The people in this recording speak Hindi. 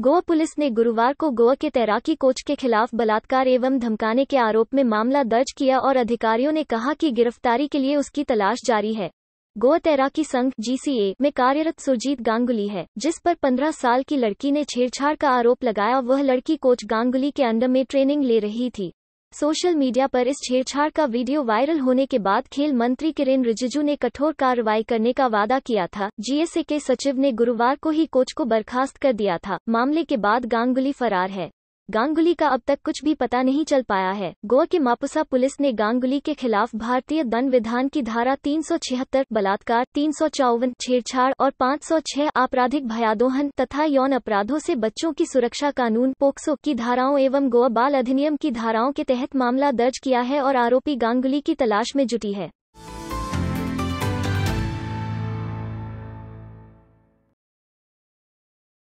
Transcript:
गोवा पुलिस ने गुरुवार को गोवा के तैराकी कोच के खिलाफ बलात्कार एवं धमकाने के आरोप में मामला दर्ज किया और अधिकारियों ने कहा कि गिरफ्तारी के लिए उसकी तलाश जारी है गोवा तैराकी संघ जीसीए में कार्यरत सुरजीत गांगुली है जिस पर 15 साल की लड़की ने छेड़छाड़ का आरोप लगाया वह लड़की कोच गांगुली के अंडर में ट्रेनिंग ले रही थी सोशल मीडिया पर इस छेड़छाड़ का वीडियो वायरल होने के बाद खेल मंत्री किरेन रिजिजू ने कठोर कार्रवाई करने का वादा किया था जीएसए के सचिव ने गुरुवार को ही कोच को बर्खास्त कर दिया था मामले के बाद गांगुली फरार है गांगुली का अब तक कुछ भी पता नहीं चल पाया है गोवा के मापुसा पुलिस ने गांगुली के खिलाफ भारतीय दंड विधान की धारा 376 बलात्कार तीन छेड़छाड़ और 506 आपराधिक भयादोहन तथा यौन अपराधों से बच्चों की सुरक्षा कानून पोक्सो की धाराओं एवं गोवा बाल अधिनियम की धाराओं के तहत मामला दर्ज किया है और आरोपी गांगुली की तलाश में जुटी है